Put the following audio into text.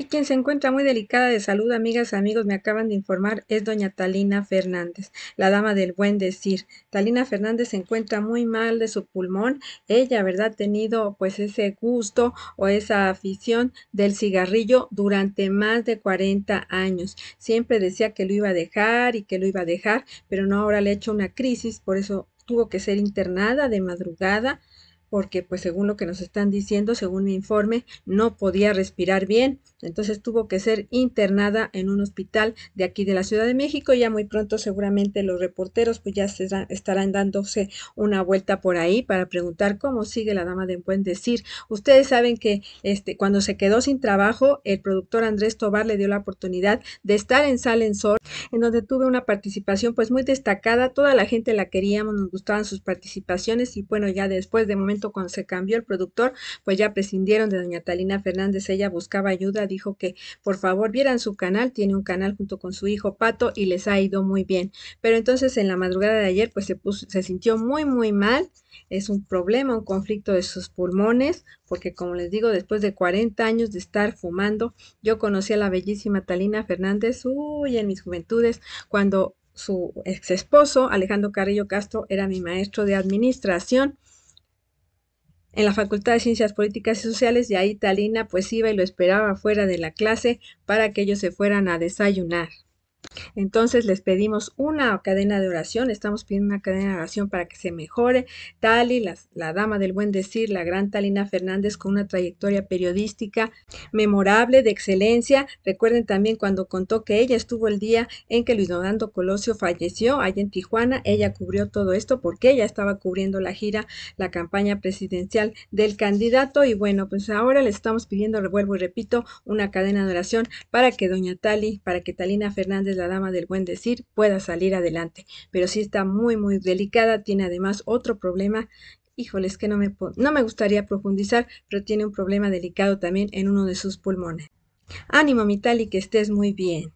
Y quien se encuentra muy delicada de salud, amigas, amigos, me acaban de informar, es doña Talina Fernández, la dama del buen decir. Talina Fernández se encuentra muy mal de su pulmón. Ella, ¿verdad?, ha tenido pues ese gusto o esa afición del cigarrillo durante más de 40 años. Siempre decía que lo iba a dejar y que lo iba a dejar, pero no ahora le ha hecho una crisis, por eso tuvo que ser internada de madrugada porque pues según lo que nos están diciendo, según mi informe, no podía respirar bien entonces tuvo que ser internada en un hospital de aquí de la Ciudad de México. Ya muy pronto seguramente los reporteros pues ya estarán dándose una vuelta por ahí para preguntar cómo sigue la dama de buen decir. Ustedes saben que este, cuando se quedó sin trabajo, el productor Andrés Tobar le dio la oportunidad de estar en en Sol, en donde tuve una participación pues muy destacada. Toda la gente la queríamos, nos gustaban sus participaciones y bueno, ya después de momento cuando se cambió el productor, pues ya prescindieron de doña Talina Fernández. Ella buscaba ayuda dijo que por favor vieran su canal, tiene un canal junto con su hijo Pato y les ha ido muy bien. Pero entonces en la madrugada de ayer pues se, puso, se sintió muy muy mal, es un problema, un conflicto de sus pulmones, porque como les digo, después de 40 años de estar fumando, yo conocí a la bellísima Talina Fernández, uy, en mis juventudes, cuando su ex esposo Alejandro Carrillo Castro era mi maestro de administración en la Facultad de Ciencias Políticas y Sociales de ahí Talina pues iba y lo esperaba fuera de la clase para que ellos se fueran a desayunar. Entonces les pedimos una cadena de oración, estamos pidiendo una cadena de oración para que se mejore. Tali, la, dama del buen decir, la gran Talina Fernández con una trayectoria periodística memorable, de excelencia. Recuerden también cuando contó que ella estuvo el día en que Luis Donando Colosio falleció allá en Tijuana, ella cubrió todo esto porque ella estaba cubriendo la gira, la campaña presidencial del candidato y bueno, pues ahora le estamos pidiendo, revuelvo y repito, una cadena de oración para que doña Tali, para que Talina Fernández la dama del buen decir, pueda salir adelante. Pero si está muy, muy delicada, tiene además otro problema. Híjoles, que no me, no me gustaría profundizar, pero tiene un problema delicado también en uno de sus pulmones. Ánimo, y que estés muy bien.